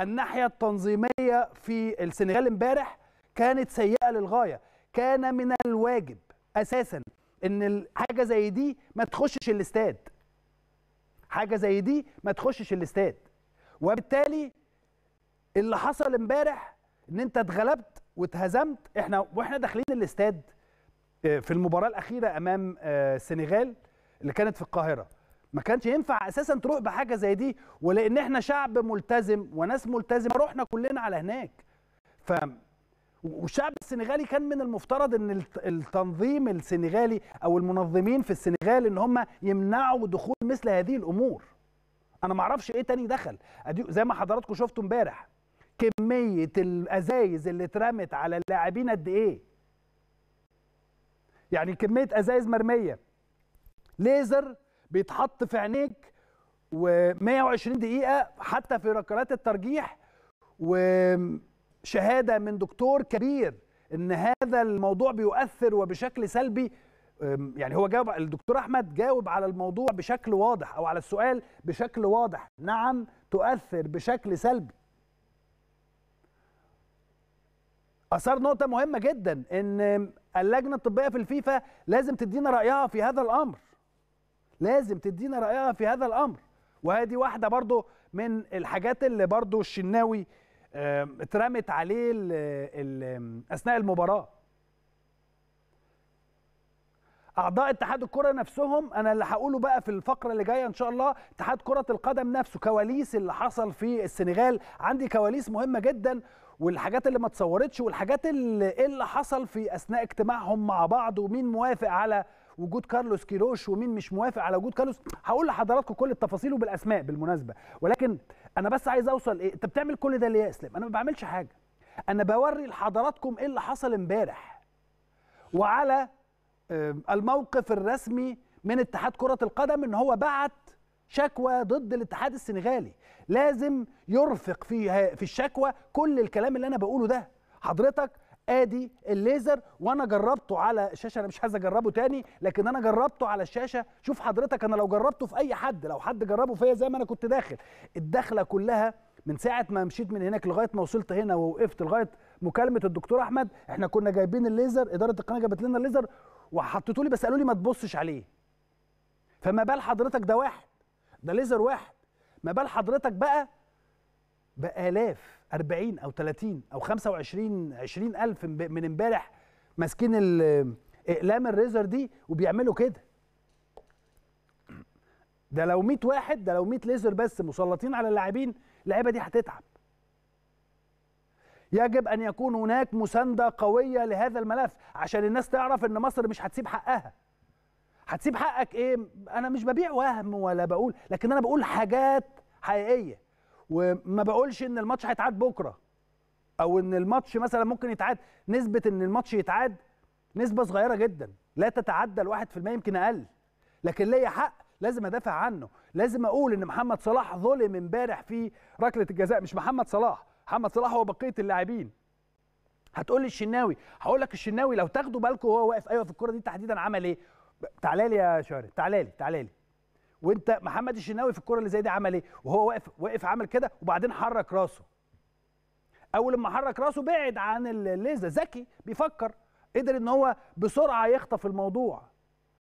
الناحيه التنظيميه في السنغال امبارح كانت سيئه للغايه كان من الواجب اساسا ان حاجه زي دي ما تخشش الاستاد حاجه زي دي ما تخشش الاستاد وبالتالي اللي حصل امبارح ان انت اتغلبت وتهزمت احنا واحنا داخلين الاستاد آه، في المباراه الاخيره امام آه، السنغال اللي كانت في القاهره ما كانش ينفع اساسا تروح بحاجه زي دي ولان احنا شعب ملتزم وناس ملتزمه رحنا كلنا على هناك ف والشعب السنغالي كان من المفترض ان التنظيم السنغالي او المنظمين في السنغال ان هم يمنعوا دخول مثل هذه الامور انا ما اعرفش ايه تاني دخل زي ما حضراتكم شفتوا امبارح كميه الازايز اللي اترمت على اللاعبين قد ايه يعني كميه ازايز مرميه ليزر بيتحط في عينيك و120 دقيقه حتى في ركلات الترجيح وشهاده من دكتور كبير ان هذا الموضوع بيؤثر وبشكل سلبي يعني هو جاوب الدكتور احمد جاوب على الموضوع بشكل واضح او على السؤال بشكل واضح نعم تؤثر بشكل سلبي اثار نقطه مهمه جدا ان اللجنه الطبيه في الفيفا لازم تدينا رايها في هذا الامر لازم تدينا رايها في هذا الامر وهذه واحده برضو من الحاجات اللي برضو الشناوي اترمت عليه اثناء المباراه اعضاء اتحاد الكره نفسهم انا اللي هقوله بقى في الفقره اللي جايه ان شاء الله اتحاد كره القدم نفسه كواليس اللي حصل في السنغال عندي كواليس مهمه جدا والحاجات اللي ما اتصورتش والحاجات اللي, اللي حصل في اثناء اجتماعهم مع بعض ومين موافق على وجود كارلوس كيروش ومين مش موافق على وجود كارلوس هقول لحضراتكم كل التفاصيل وبالاسماء بالمناسبه ولكن انا بس عايز اوصل ايه انت بتعمل كل ده ليه يا اسلام انا ما بعملش حاجه انا بوري لحضراتكم ايه اللي حصل امبارح وعلى الموقف الرسمي من اتحاد كره القدم ان هو بعت شكوى ضد الاتحاد السنغالي لازم يرفق في في الشكوى كل الكلام اللي انا بقوله ده حضرتك ادي الليزر وانا جربته على الشاشه انا مش عايز اجربه تاني لكن انا جربته على الشاشه شوف حضرتك انا لو جربته في اي حد لو حد جربه فيا زي ما انا كنت داخل الدخله كلها من ساعه ما مشيت من هناك لغايه ما وصلت هنا ووقفت لغايه مكالمه الدكتور احمد احنا كنا جايبين الليزر اداره القناه جابت لنا الليزر وحطيته لي بس قالوا لي ما تبصش عليه فما بال حضرتك ده واحد ده ليزر واحد ما بال حضرتك بقى بالاف 40 او 30 او 25 20000 من امبارح ماسكين اقلام الريزر دي وبيعملوا كده ده لو 100 واحد ده لو 100 ليزر بس مسلطين على اللاعبين اللعيبه دي هتتعب يجب ان يكون هناك مسانده قويه لهذا الملف عشان الناس تعرف ان مصر مش هتسيب حقها هتسيب حقك ايه انا مش ببيع وهم ولا بقول لكن انا بقول حاجات حقيقيه وما بقولش ان الماتش هيتعاد بكره او ان الماتش مثلا ممكن يتعاد نسبه ان الماتش يتعاد نسبه صغيره جدا لا تتعدى الواحد في المية يمكن اقل لكن ليا حق لازم ادافع عنه لازم اقول ان محمد صلاح ظلم امبارح في ركله الجزاء مش محمد صلاح محمد صلاح هو بقيه اللاعبين هتقول لي الشناوي هقول لك الشناوي لو تاخدوا بالكم وهو واقف ايوه في الكره دي تحديدا عمل ايه تعالى لي يا شارع تعالى لي تعالى لي وانت محمد الشناوي في الكره اللي زي دي عمل ايه وهو واقف واقف عمل كده وبعدين حرك راسه اول ما حرك راسه بعد عن الليزه ذكي بيفكر قدر ان هو بسرعه يخطف الموضوع